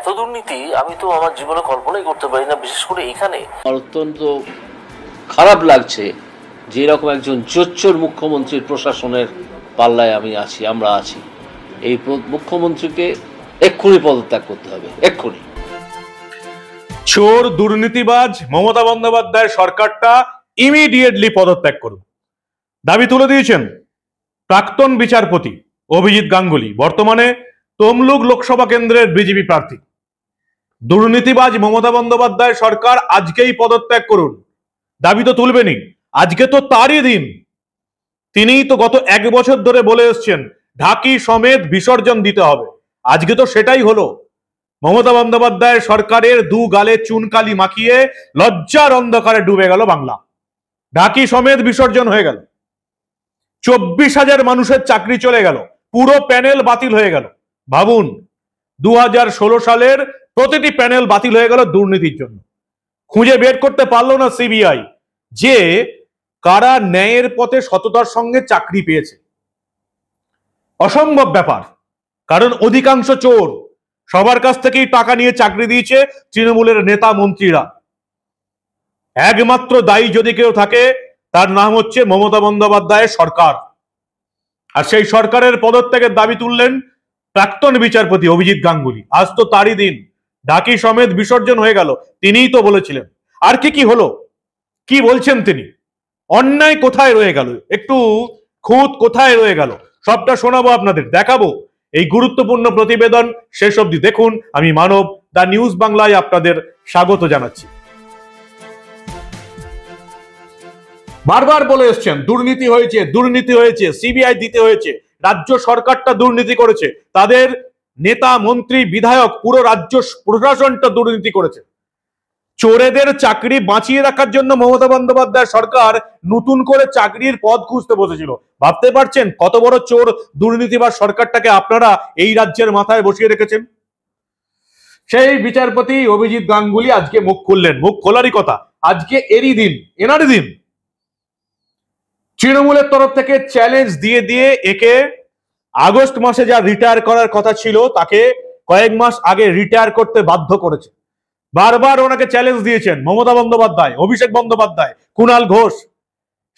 এত দুর্নীতি আমি তো আমার জীবনে কল্পনাই করতে পারি না বিশেষ করে এখানে অত্যন্ত খারাপ লাগছে যে রকম একজন জোচ্চর মুখ্যমন্ত্রীর প্রশাসনের পাল্লায় আমি আছি আমরা আছি এই মুখ্যমন্ত্রীকে এক্ষুনি পদত্যাগ করতে হবে এক্ষুনি চোর দুর্নীতিবাজ মমতা বন্দ্যোপাধ্যায়ের সরকারটা ইমিডিয়েটলি পদত্যাগ করুন দাবি তুলে দিয়েছেন প্রাক্তন বিচারপতি অভিজিৎ গাঙ্গুলি বর্তমানে তমলুক লোকসভা কেন্দ্রের বিজেপি প্রার্থী দুর্নীতিবাজ মমতা বন্দ্যোপাধ্যায় সরকার আজকেই পদত্যাগ করুন দাবি তো তুলবেনি আজকে তো তারই দিন তিনি তো গত এক বছর ধরে বলে এসছেন ঢাকি সমেত বিসর্জন দিতে হবে আজকে তো সেটাই হলো মমতা বন্দ্যোপাধ্যায় সরকারের দু গালে চুনকালি মাখিয়ে লজ্জার অন্ধকারে ডুবে গেল বাংলা ঢাকি সমেত বিসর্জন হয়ে গেল চব্বিশ হাজার মানুষের চাকরি চলে গেল পুরো প্যানেল বাতিল হয়ে গেল ভাবুন দু সালের প্রতিটি প্যানেল বাতিল হয়ে গেল দুর্নীতির জন্য খুঁজে বের করতে পারলো না সিবিআই যে কারা ন্যায়ের পথে সততার সঙ্গে চাকরি পেয়েছে অসম্ভব ব্যাপার কারণ অধিকাংশ চোর সবার কাছ থেকেই টাকা নিয়ে চাকরি দিয়েছে তৃণমূলের নেতা মন্ত্রীরা একমাত্র দায়ী যদি কেউ থাকে তার নাম হচ্ছে মমতা বন্দ্যোপাধ্যায়ের সরকার আর সেই সরকারের পদত্যাগের দাবি তুললেন প্রাক্তন বিচারপতি অভিজিৎ গাঙ্গুলি আজ তো তারই দিন ঢাকি সমেত বিসর্জন হয়ে গেল তিনিই তো বলেছিলেন আর কি কি হলো কি বলছেন তিনি অন্যায় কোথায় রয়ে গেল একটু খুঁত কোথায় রয়ে গেল সবটা শোনাবো আপনাদের দেখাবো এই গুরুত্বপূর্ণ প্রতিবেদন শেষ অবধি দেখুন আমি মানব দ্য নিউজ বাংলায় আপনাদের স্বাগত জানাচ্ছি বারবার বলে এসছেন দুর্নীতি হয়েছে দুর্নীতি হয়েছে সিবিআই দিতে হয়েছে রাজ্য সরকারটা দুর্নীতি করেছে তাদের নেতা মন্ত্রী বিধায়ক পুরো রাজ্য প্রশাসনটা দুর্নীতি করেছে চোরেদের চাকরি বাঁচিয়ে রাখার জন্য মমতা বন্দ্যোপাধ্যায় সরকার নতুন করে চাকরির পদ খুঁজতে বসেছিল ভাবতে পারছেন কত বড় চোর বা সরকারটাকে আপনারা এই রাজ্যের মাথায় বসিয়ে রেখেছেন সেই বিচারপতি অভিজিৎ গাঙ্গুলি আজকে মুখ খুললেন মুখ খোলারই কথা আজকে এরই দিন এনারই দিন তৃণমূলের তরফ থেকে চ্যালেঞ্জ দিয়ে দিয়ে একে আগস্ট মাসে যা রিটায়ার করার কথা ছিল তাকে কয়েক মাস আগে রিটায়ার করতে বাধ্য করেছে বারবার ওনাকে চ্যালেঞ্জ দিয়েছেন মমতা বন্দ্যোপাধ্যায় অভিষেক বন্দ্যোপাধ্যায় কুণাল ঘোষ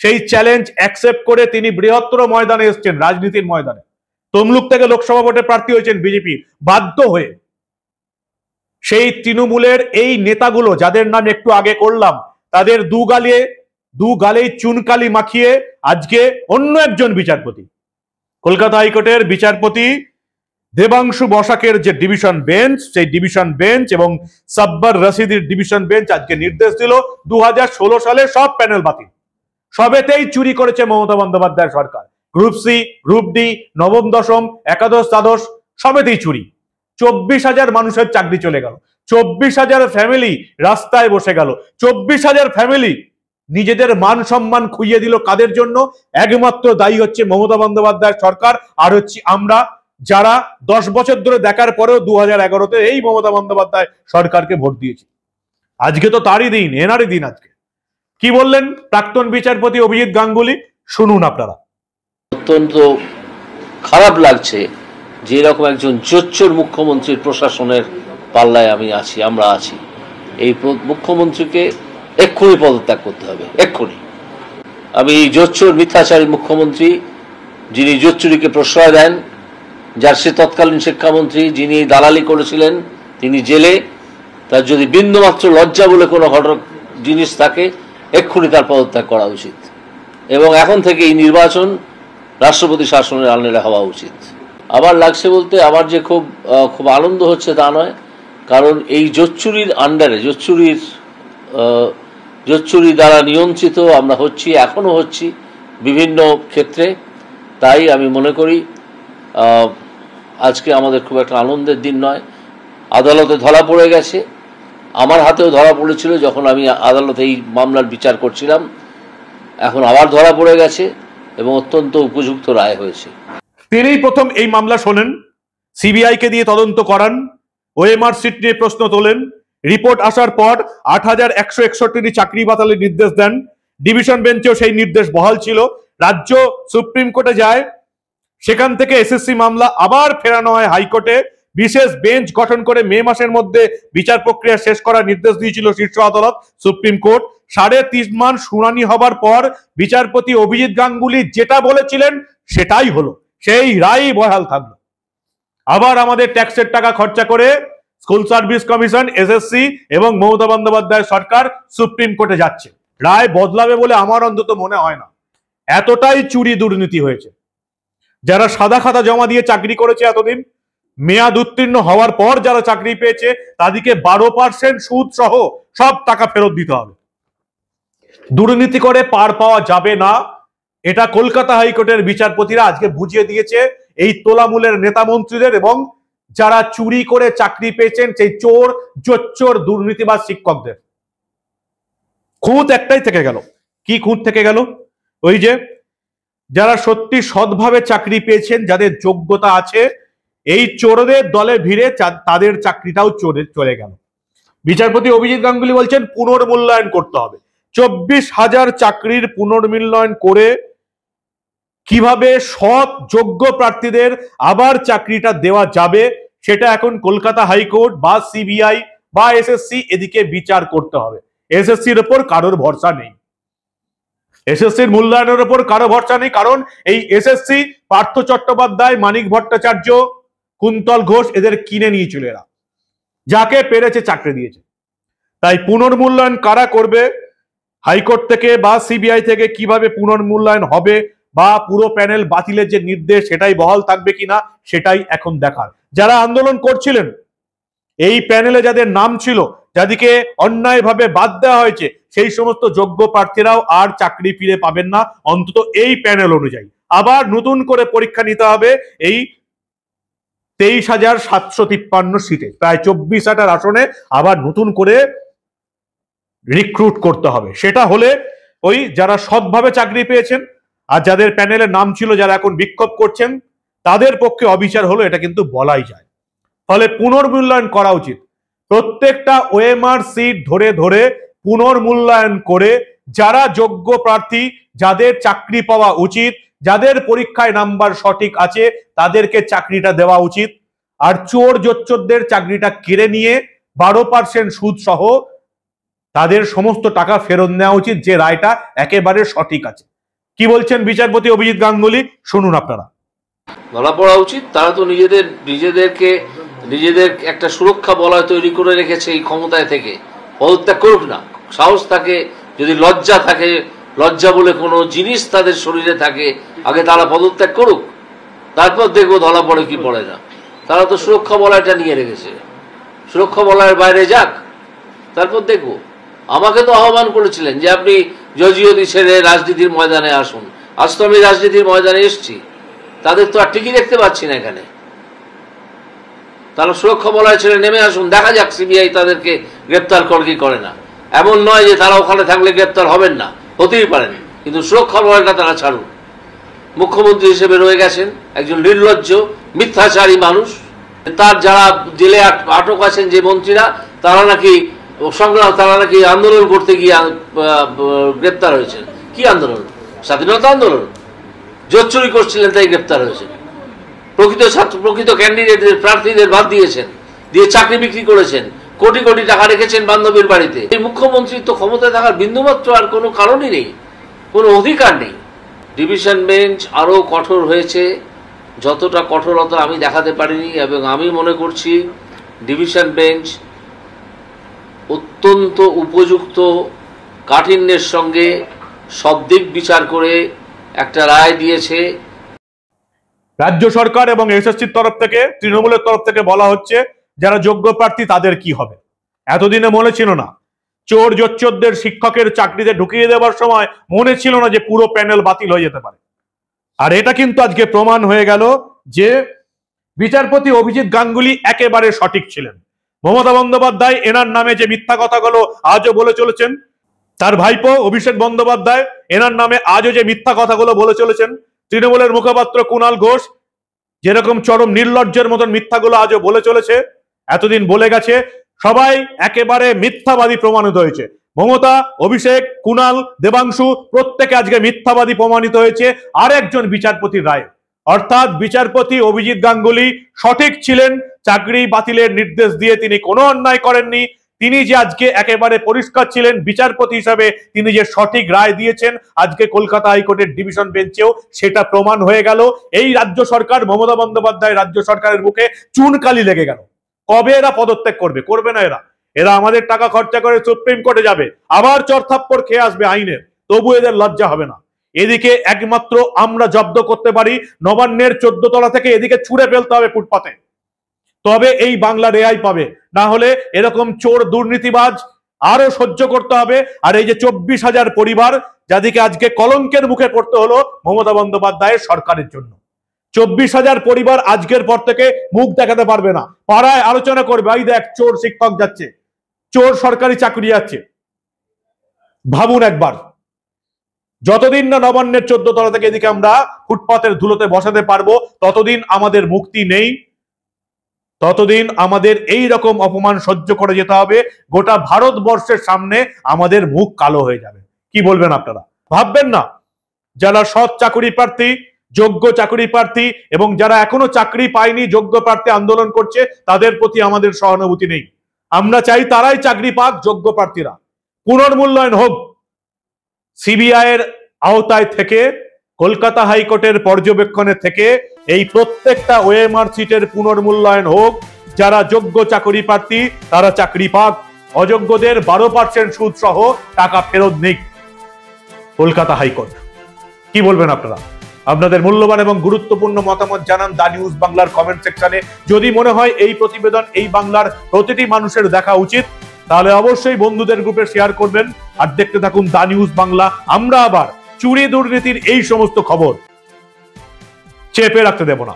সেই চ্যালেঞ্জ অ্যাকসেপ্ট করে তিনি বৃহত্তর ময়দানে এসছেন রাজনীতির ময়দানে তমলুক থেকে লোকসভা ভোটে প্রার্থী হয়েছেন বিজেপি বাধ্য হয়ে সেই তৃণমূলের এই নেতাগুলো যাদের নাম একটু আগে করলাম তাদের দু গালে দু গালেই চুনকালি মাখিয়ে আজকে অন্য একজন বিচারপতি কলকাতা হাইকোর্টের বিচারপতি দেবাংশু বসাকের যে ডিভিশন বেঞ্চ সেই ডিভিশন বেঞ্চ এবং সাব্বার রশিদির ডিভিশন বেঞ্চ আজকে নির্দেশ দিল দু সালে সব প্যানেল বাতিল সবেতেই চুরি করেছে মমতা বন্দ্যোপাধ্যায় সরকার গ্রুপ সি গ্রুপ ডি নবম দশম একাদশ দ্বাদশ সবেতেই চুরি চব্বিশ হাজার মানুষের চাকরি চলে গেল চব্বিশ হাজার ফ্যামিলি রাস্তায় বসে গেল চব্বিশ হাজার ফ্যামিলি নিজেদের মান সম্মান খুইয়ে দিল কাদের জন্য একমাত্র দায়ী হচ্ছে মমতা বন্দ্যোপাধ্যায়ের সরকার আর হচ্ছে আমরা যারা দশ বছর ধরে দেখার পরেও দু হাজার এই মমতা বন্দ্যোপাধ্যায় সরকারকে ভোট দিয়েছে আজকে তো তারই দিন এনারই দিন আজকে কি বললেন প্রাক্তন বিচারপতি অভিজিৎ গাঙ্গুলি শুনুন আপনারা অত্যন্ত খারাপ লাগছে যে এরকম একজন জোচ্চর মুখ্যমন্ত্রীর প্রশাসনের পাল্লায় আমি আছি আমরা আছি এই মুখ্যমন্ত্রীকে এক্ষুনি পদত্যাগ করতে হবে এক্ষুনি আমি জোচ্চুর মিথ্যাচারী মুখ্যমন্ত্রী যিনি জোচ্চুরিকে প্রশ্রয় দেন যার সে তৎকালীন শিক্ষামন্ত্রী যিনি দালালি করেছিলেন তিনি জেলে তার যদি বিন্দুমাত্র লজ্জা বলে কোনো ঘটক জিনিস থাকে এক্ষুনি তার পদত্যাগ করা উচিত এবং এখন থেকে এই নির্বাচন রাষ্ট্রপতি শাসনের আলনেরা হওয়া উচিত আবার লাগছে বলতে আমার যে খুব খুব আনন্দ হচ্ছে তা নয় কারণ এই জোচ্চুরির আন্ডারে জোচ্চুরির জোচ্চুরি দ্বারা নিয়ন্ত্রিত আমরা হচ্ছি এখনও হচ্ছি বিভিন্ন ক্ষেত্রে তাই আমি মনে করি আজকে আমাদের খুব একটা আনন্দের দিন নয় আদালতে ধরা পড়ে গেছে আমার হাতেও ধরা পড়েছিল যখন আমি আদালতে এই মামলার বিচার করছিলাম এখন আবার ধরা পড়ে গেছে এবং অত্যন্ত উপযুক্ত রায় হয়েছে তিনিই প্রথম এই মামলা শোনেন সিবিআইকে দিয়ে তদন্ত করান ওএমআর সিট নিয়ে প্রশ্ন তোলেন রিপোর্ট আসার পর আট হাজার একশো একষট্টি চাকরি বাতালের নির্দেশ দেন ডিভিশন বেঞ্চেও সেই নির্দেশ বহাল ছিল রাজ্য সুপ্রিম কোর্টে যায় সেখান থেকে এসএসসি মামলা আবার ফেরানো হয় হাইকোর্টে বিশেষ বেঞ্চ গঠন করে মে মাসের মধ্যে বিচার প্রক্রিয়া শেষ করার নির্দেশ দিয়েছিল শীর্ষ আদালত সুপ্রিম কোর্ট সাড়ে তিন মান শুনানি হবার পর বিচারপতি অভিজিৎ গাঙ্গুলি যেটা বলেছিলেন সেটাই হলো সেই রায় বহাল থাকলো আবার আমাদের ট্যাক্সের টাকা খরচা করে স্কুল সার্ভিস কমিশন এসএসসি এবং মমতা বন্দ্যোপাধ্যায় সরকার সুপ্রিম কোর্টে যাচ্ছে রায় বদলাবে বলে আমার অন্তত মনে হয় না এতটাই চুরি দুর্নীতি হয়েছে যারা সাদা খাতা জমা দিয়ে চাকরি করেছে এতদিন মেয়াদ উত্তীর্ণ হওয়ার পর যারা চাকরি পেয়েছে তাদেরকে বারো পার্সেন্ট সুদ সহ সব টাকা ফেরত দিতে হবে দুর্নীতি করে পার পাওয়া যাবে না এটা কলকাতা হাইকোর্টের বিচারপতিরা আজকে বুঝিয়ে দিয়েছে এই তোলামূলের নেতা মন্ত্রীদের এবং যারা চুরি করে চাকরি পেয়েছেন সেই চোর জোচ্চোর দুর্নীতিবাজ শিক্ষকদের খুঁত একটাই থেকে গেল কি খুঁত থেকে গেল ওই যে যারা সত্যি সৎভাবে চাকরি পেয়েছেন যাদের যোগ্যতা আছে এই চোরদের দলে ভিড়ে তাদের চাকরিটাও চোরে চলে গেল বিচারপতি অভিজিৎ গাঙ্গুলি বলছেন পুনর্মূল্যায়ন করতে হবে চব্বিশ হাজার চাকরির পুনর্মূল্যায়ন করে কিভাবে সৎ যোগ্য প্রার্থীদের আবার চাকরিটা দেওয়া যাবে সেটা এখন কলকাতা হাইকোর্ট বা সিবিআই বা এসএসসি এদিকে বিচার করতে হবে এসএসসির ওপর কারোর ভরসা নেই এসএসসির মূল্যায়নের ওপর কারো ভরসা নেই কারণ এই এসএসসি পার্থ চট্টোপাধ্যায় মানিক ভট্টাচার্য কুন্তল ঘোষ এদের কিনে নিয়েছিল এরা যাকে পেরেছে চাকরি দিয়েছে তাই পুনর্মূল্যায়ন কারা করবে হাইকোর্ট থেকে বা সিবিআই থেকে কিভাবে পুনর্মূল্যায়ন হবে বা পুরো প্যানেল বাতিলের যে নির্দেশ সেটাই বহাল থাকবে কিনা সেটাই এখন দেখার যারা আন্দোলন করছিলেন এই প্যানেলে যাদের নাম ছিল যাদেরকে অন্যায়ভাবে বাদ দেওয়া হয়েছে সেই সমস্ত যোগ্য প্রার্থীরাও আর চাকরি ফিরে পাবেন না অন্তত এই প্যানেল অনুযায়ী আবার নতুন করে পরীক্ষা নিতে হবে এই তেইশ হাজার সাতশো তিপ্পান্ন সিটে প্রায় চব্বিশ হাজার আসনে আবার নতুন করে রিক্রুট করতে হবে সেটা হলে ওই যারা সৎভাবে চাকরি পেয়েছেন আর যাদের প্যানেলের নাম ছিল যারা এখন বিক্ষোভ করছেন তাদের পক্ষে অবিচার হলো এটা কিন্তু বলাই যায় ফলে পুনর্মূল্যায়ন করা উচিত প্রত্যেকটা ওএমআর সিট ধরে ধরে পুনর্মূল্যায়ন করে যারা যোগ্য প্রার্থী যাদের চাকরি পাওয়া উচিত যাদের পরীক্ষায় নাম্বার সঠিক আছে তাদেরকে চাকরিটা দেওয়া উচিত আর চোর জোচ্চোরদের চাকরিটা কেড়ে নিয়ে বারো পার্সেন্ট সুদ সহ তাদের সমস্ত টাকা ফেরত নেওয়া উচিত যে রায়টা একেবারে সঠিক আছে কি বলছেন বিচারপতি অভিজিৎ গাঙ্গুলি শুনুন আপনারা ধরা পড়া উচিত তারা তো নিজেদের নিজেদেরকে নিজেদের একটা সুরক্ষা বলয় তৈরি করে রেখেছে এই ক্ষমতায় থেকে পদত্যাগ করুক না সাহস থাকে যদি লজ্জা থাকে লজ্জা বলে কোনো জিনিস তাদের শরীরে থাকে আগে তারা পদত্যাগ করুক তারপর দেখবো ধরা পড়ে কি পড়ে না তারা তো সুরক্ষা বলয়টা নিয়ে রেখেছে সুরক্ষা বলয়ের বাইরে যাক তারপর দেখবো আমাকে তো আহ্বান করেছিলেন যে আপনি যদিও ছেড়ে রাজনীতির ময়দানে আসুন আজ তো আমি রাজনীতির ময়দানে এসছি তাদের তো আর ঠিকই দেখতে পাচ্ছি না এখানে তারা সুরক্ষা বলয় ছেড়ে নেমে আসুন দেখা যাক সিবিআই তাদেরকে গ্রেপ্তার কর কি করে না এমন নয় যে তারা ওখানে থাকলে গ্রেপ্তার হবেন না হতেই পারেন কিন্তু সুরক্ষা বলয়টা তারা ছাড়ুন মুখ্যমন্ত্রী হিসেবে রয়ে গেছেন একজন নির্লজ্জ মিথ্যাচারী মানুষ তার যারা জেলে আটক আছেন যে মন্ত্রীরা তারা নাকি সংগ্রাম তারা নাকি আন্দোলন করতে গিয়ে গ্রেপ্তার হয়েছেন কি আন্দোলন স্বাধীনতা আন্দোলন জোর চুরি করছিলেন তাই গ্রেপ্তার হয়েছেন প্রকৃত ছাত্র প্রকৃত ক্যান্ডিডেটদের প্রার্থীদের বাদ দিয়েছেন দিয়ে চাকরি বিক্রি করেছেন কোটি কোটি টাকা রেখেছেন বান্ধবীর বাড়িতে এই মুখ্যমন্ত্রী তো ক্ষমতায় থাকার বিন্দুমাত্র আর কোনো কারণই নেই কোনো অধিকার নেই ডিভিশন বেঞ্চ আরও কঠোর হয়েছে যতটা কঠোরতা আমি দেখাতে পারিনি এবং আমি মনে করছি ডিভিশন বেঞ্চ অত্যন্ত উপযুক্ত কাঠিন্যের সঙ্গে সব দিক বিচার করে একটা রায় দিয়েছে রাজ্য সরকার এবং এসএসসির তরফ থেকে তৃণমূলের তরফ থেকে বলা হচ্ছে যারা যোগ্য প্রার্থী তাদের কি হবে এতদিনে মনে ছিল না চোর জোচ্চোরদের শিক্ষকের চাকরিতে ঢুকিয়ে দেওয়ার সময় মনে ছিল না যে পুরো প্যানেল বাতিল হয়ে যেতে পারে আর এটা কিন্তু আজকে প্রমাণ হয়ে গেল যে বিচারপতি অভিজিৎ গাঙ্গুলি একেবারে সঠিক ছিলেন মমতা বন্দ্যোপাধ্যায় এনার নামে যে মিথ্যা কথাগুলো আজও বলে চলেছেন তার ভাইপো অভিষেক বন্দ্যোপাধ্যায় এনার নামে আজও যে মিথ্যা কথাগুলো বলে চলেছেন তৃণমূলের মুখপাত্র কুনাল ঘোষ যেরকম চরম নির্লজ্জের মতন মিথ্যাগুলো আজও বলে চলেছে এতদিন বলে গেছে সবাই একেবারে মিথ্যাবাদী প্রমাণিত হয়েছে মমতা অভিষেক কুনাল দেবাংশু প্রত্যেকে আজকে মিথ্যাবাদী প্রমাণিত হয়েছে আরেকজন বিচারপতির রায় অর্থাৎ বিচারপতি অভিজিৎ গাঙ্গুলি সঠিক ছিলেন চাকরি বাতিলের নির্দেশ দিয়ে তিনি কোনো অন্যায় করেননি তিনি যে আজকে একেবারে পরিষ্কার ছিলেন বিচারপতি হিসাবে তিনি যে সঠিক রায় দিয়েছেন আজকে কলকাতা হাইকোর্টের ডিভিশন বেঞ্চেও সেটা প্রমাণ হয়ে গেল এই রাজ্য সরকার মমতা বন্দ্যোপাধ্যায় রাজ্য সরকারের মুখে চুনকালি লেগে গেল কবে এরা পদত্যাগ করবে করবে না এরা এরা আমাদের টাকা খরচা করে সুপ্রিম কোর্টে যাবে আবার চরথাপ্পর খেয়ে আসবে আইনের তবু এদের লজ্জা হবে না এদিকে একমাত্র আমরা জব্দ করতে পারি নবান্নের চোদ্দ তলা থেকে এদিকে ছুড়ে ফেলতে হবে ফুটপাতে তবে এই বাংলা রেয়াই পাবে না হলে এরকম চোর দুর্নীতিবাজ আরো সহ্য করতে হবে আর এই যে চব্বিশ হাজার পরিবার যাদেরকে আজকে কলঙ্কের মুখে পড়তে হলো মমতা বন্দ্যোপাধ্যায়ের সরকারের জন্য চব্বিশ হাজার পরিবার আজকের পর থেকে মুখ দেখাতে পারবে না পাড়ায় আলোচনা করবে এই দেখ চোর শিক্ষক যাচ্ছে চোর সরকারি চাকরি যাচ্ছে ভাবুন একবার যতদিন না নবান্নের চোদ্দ তলা থেকে এদিকে আমরা ফুটপাতের ধুলোতে বসাতে পারবো ততদিন আমাদের মুক্তি নেই ততদিন আমাদের এই রকম অপমান সহ্য করে যেতে হবে গোটা ভারতবর্ষের সামনে আমাদের মুখ কালো হয়ে যাবে কি বলবেন আপনারা ভাববেন না যারা সৎ চাকুরি প্রার্থী যোগ্য চাকরি প্রার্থী এবং যারা এখনো চাকরি পায়নি যোগ্য প্রার্থী আন্দোলন করছে তাদের প্রতি আমাদের সহানুভূতি নেই আমরা চাই তারাই চাকরি পাক যোগ্য প্রার্থীরা পুনর্মূল্যায়ন হোক সিবিআইয়ের আওতায় থেকে কলকাতা হাইকোর্টের পর্যবেক্ষণে থেকে এই প্রত্যেকটা ওএমআর পুনর্মূল্যায়ন হোক যারা যোগ্য চাকরি প্রার্থী তারা চাকরি পাক অযোগ্যদের বারো পার্সেন্ট সুদ সহ টাকা ফেরত নেই কলকাতা হাইকোর্ট কি বলবেন আপনারা আপনাদের মূল্যবান এবং গুরুত্বপূর্ণ মতামত জানান দা নিউজ বাংলার কমেন্ট সেকশনে যদি মনে হয় এই প্রতিবেদন এই বাংলার প্রতিটি মানুষের দেখা উচিত তাহলে অবশ্যই বন্ধুদের গ্রুপে শেয়ার করবেন আর দেখতে থাকুন দা নিউজ বাংলা আমরা আবার চুরি দুর্নীতির এই সমস্ত খবর চেপে রাখতে দেব না